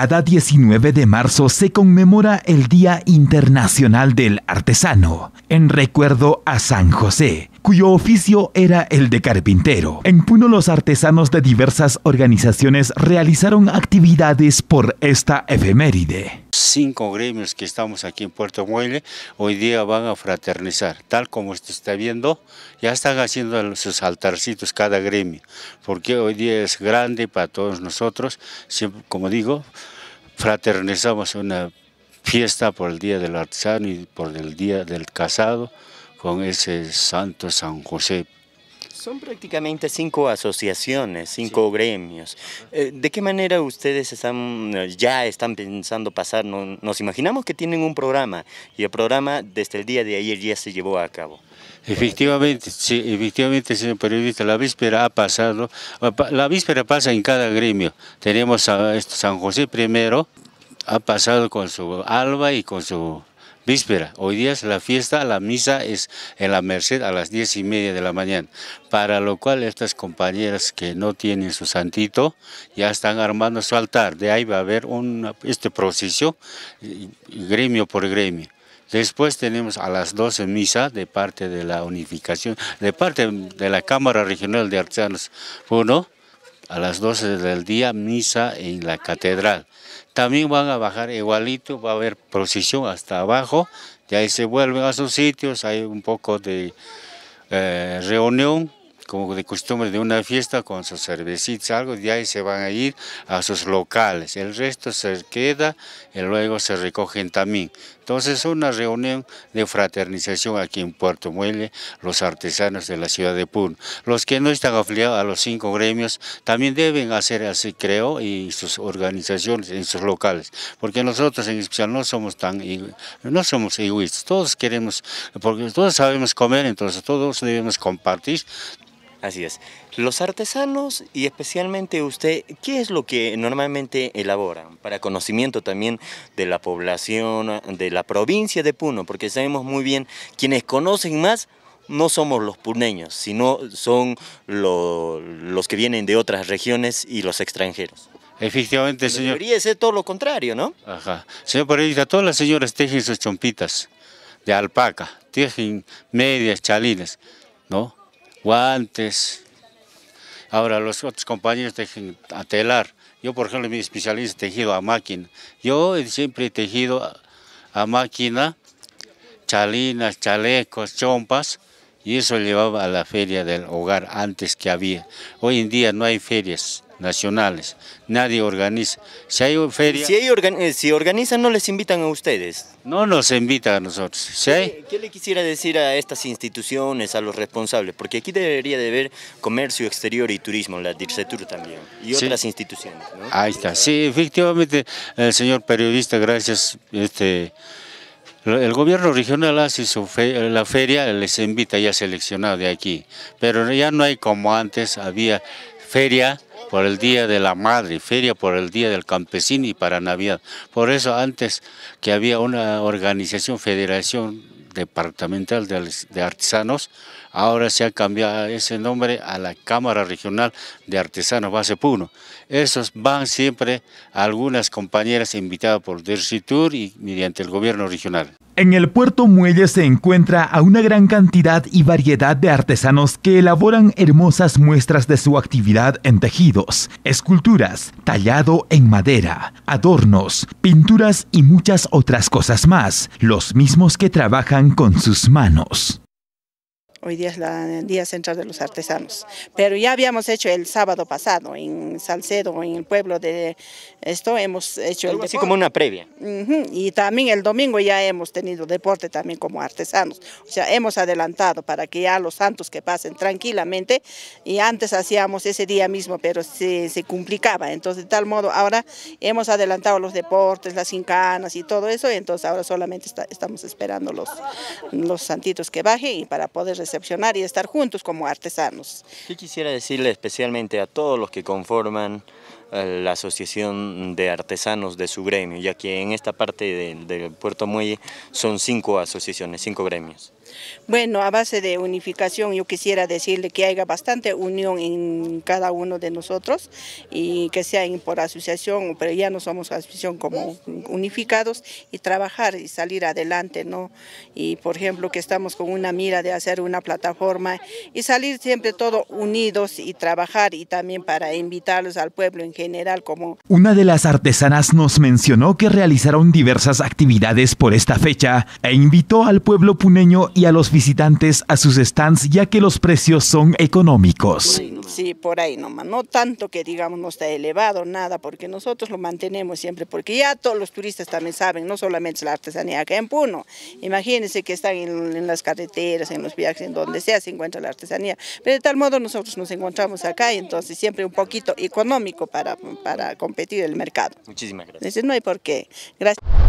Cada 19 de marzo se conmemora el Día Internacional del Artesano, en recuerdo a San José, cuyo oficio era el de carpintero. En Puno los artesanos de diversas organizaciones realizaron actividades por esta efeméride. Cinco gremios que estamos aquí en Puerto Muelle hoy día van a fraternizar. Tal como usted está viendo, ya están haciendo sus altarcitos cada gremio, porque hoy día es grande para todos nosotros, como digo, fraternizamos una fiesta por el Día del Artesano y por el Día del Casado con ese santo San José son prácticamente cinco asociaciones, cinco gremios. Eh, ¿De qué manera ustedes están, eh, ya están pensando pasar? nos imaginamos que tienen un programa y el programa desde el día de ayer ya se llevó a cabo. Efectivamente, sí, efectivamente, señor periodista, la víspera ha pasado, la víspera pasa en cada gremio. Tenemos a San José primero, ha pasado con su alba y con su víspera. Hoy día es la fiesta, la misa es en la Merced a las diez y media de la mañana, para lo cual estas compañeras que no tienen su santito ya están armando su altar. De ahí va a haber este proceso, gremio por gremio. Después tenemos a las 12 misa de parte de la unificación, de parte de la Cámara Regional de Artesanos 1, a las 12 del día misa en la catedral. También van a bajar igualito, va a haber procesión hasta abajo, y ahí se vuelven a sus sitios, hay un poco de eh, reunión como de costumbre de una fiesta con sus cervecitas, algo, de ahí se van a ir a sus locales. El resto se queda y luego se recogen también. Entonces, es una reunión de fraternización aquí en Puerto Muelle, los artesanos de la ciudad de Puno. Los que no están afiliados a los cinco gremios también deben hacer así, creo, y sus organizaciones en sus locales, porque nosotros en especial no somos tan, no somos egoístas, todos queremos, porque todos sabemos comer, entonces todos debemos compartir Así es. Los artesanos y especialmente usted, ¿qué es lo que normalmente elaboran? Para conocimiento también de la población, de la provincia de Puno, porque sabemos muy bien, quienes conocen más no somos los puneños, sino son los que vienen de otras regiones y los extranjeros. Efectivamente, señor. Debería ser todo lo contrario, ¿no? Ajá. Señor a todas las señoras tejen sus chompitas de alpaca, tejen medias, chalines, ¿no? guantes. Ahora los otros compañeros tejen a telar. Yo, por ejemplo, mi especialista es tejido a máquina. Yo siempre he tejido a máquina, chalinas, chalecos, chompas, y eso llevaba a la feria del hogar antes que había. Hoy en día no hay ferias nacionales. Nadie organiza. Si hay feria... Eh, si, organizan, ¿no les invitan a ustedes? No nos invitan a nosotros. ¿Qué, le quisiera decir a estas instituciones, a los responsables? Porque aquí debería de haber comercio exterior y turismo, la DIRCETUR también, y otras instituciones. Ahí está. Sí, efectivamente, el señor periodista, gracias. Este, el gobierno regional hace su la feria, les invita ya seleccionado de aquí, pero ya no hay como antes, había feria por el Día de la Madre, feria por el Día del Campesino y para Navidad. Por eso antes que había una organización, federación departamental de artesanos, ahora se ha cambiado ese nombre a la Cámara Regional de Artesanos Base Puno. Esos van siempre algunas compañeras invitadas por Dersitur y mediante el gobierno regional. En el puerto muelle se encuentra a una gran cantidad y variedad de artesanos que elaboran hermosas muestras de su actividad en tejidos, esculturas, tallado en madera, adornos, pinturas y muchas otras cosas más, los mismos que trabajan con sus manos. Hoy día es el Día Central de los Artesanos. Pero ya habíamos hecho el sábado pasado en Salcedo, en el pueblo de esto, hemos hecho el deporte. Así como una previa. Y también el domingo ya hemos tenido deporte también como artesanos. O sea, hemos adelantado para que ya los santos que pasen tranquilamente. Y antes hacíamos ese día mismo, pero se, complicaba. Entonces, de tal modo, ahora hemos adelantado los deportes, las incanas y todo eso. Entonces, ahora solamente estamos esperando los, los santitos que bajen y para poder y estar juntos como artesanos. ¿Qué quisiera decirle especialmente a todos los que conforman eh, la Asociación de Artesanos de su gremio, ya que en esta parte del de Puerto Muelle son cinco asociaciones, cinco gremios? Bueno, a base de unificación yo quisiera decirle que haya bastante unión en cada uno de nosotros y que sea por asociación, pero ya no somos asociación como unificados y trabajar y salir adelante, ¿no? Y por ejemplo que estamos con una mira de hacer una plataforma y salir siempre todo unidos y trabajar y también para invitarlos al pueblo en general como... Una de las artesanas nos mencionó que realizaron diversas actividades por esta fecha e invitó al pueblo puneño y a los visitantes a sus stands ya que los precios son económicos. Sí, por ahí nomás, no tanto que digamos no está elevado, nada, porque nosotros lo mantenemos siempre, porque ya todos los turistas también saben, no solamente la artesanía acá en Puno, imagínense que están en, las carreteras, en los viajes, en donde sea se encuentra la artesanía, pero de tal modo nosotros nos encontramos acá y entonces siempre un poquito económico para, para competir el mercado. Muchísimas gracias. no hay por qué. Gracias.